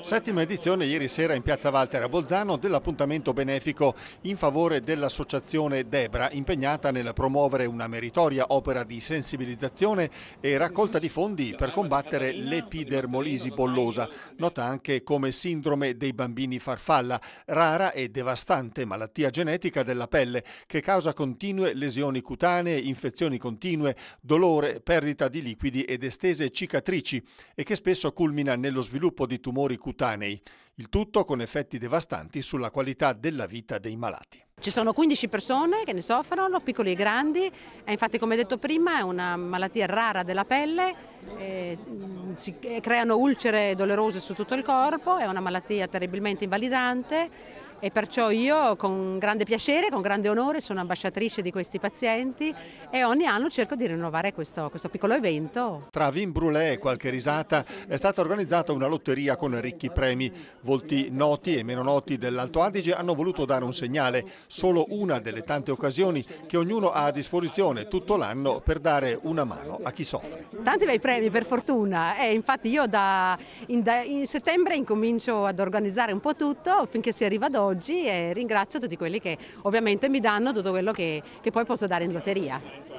Settima edizione ieri sera in piazza Walter a Bolzano dell'appuntamento benefico in favore dell'associazione Debra impegnata nel promuovere una meritoria opera di sensibilizzazione e raccolta di fondi per combattere l'epidermolisi bollosa, nota anche come sindrome dei bambini farfalla, rara e devastante malattia genetica della pelle che causa continue lesioni cutanee, infezioni continue, dolore, perdita di liquidi ed estese cicatrici e che spesso culmina nello sviluppo di tumori cutanei cutanei. Il tutto con effetti devastanti sulla qualità della vita dei malati. Ci sono 15 persone che ne soffrono, piccoli e grandi, e infatti come detto prima è una malattia rara della pelle, mm, eh, si creano ulcere dolorose su tutto il corpo, è una malattia terribilmente invalidante e perciò io con grande piacere, con grande onore sono ambasciatrice di questi pazienti e ogni anno cerco di rinnovare questo, questo piccolo evento. Tra vin brûlé e qualche risata è stata organizzata una lotteria con ricchi premi. Volti noti e meno noti dell'Alto Adige hanno voluto dare un segnale, solo una delle tante occasioni che ognuno ha a disposizione tutto l'anno per dare una mano a chi soffre. Tanti bei premi per fortuna e eh, infatti io da, in, da, in settembre incomincio ad organizzare un po' tutto finché si arriva dopo oggi e ringrazio tutti quelli che ovviamente mi danno tutto quello che, che poi posso dare in lotteria.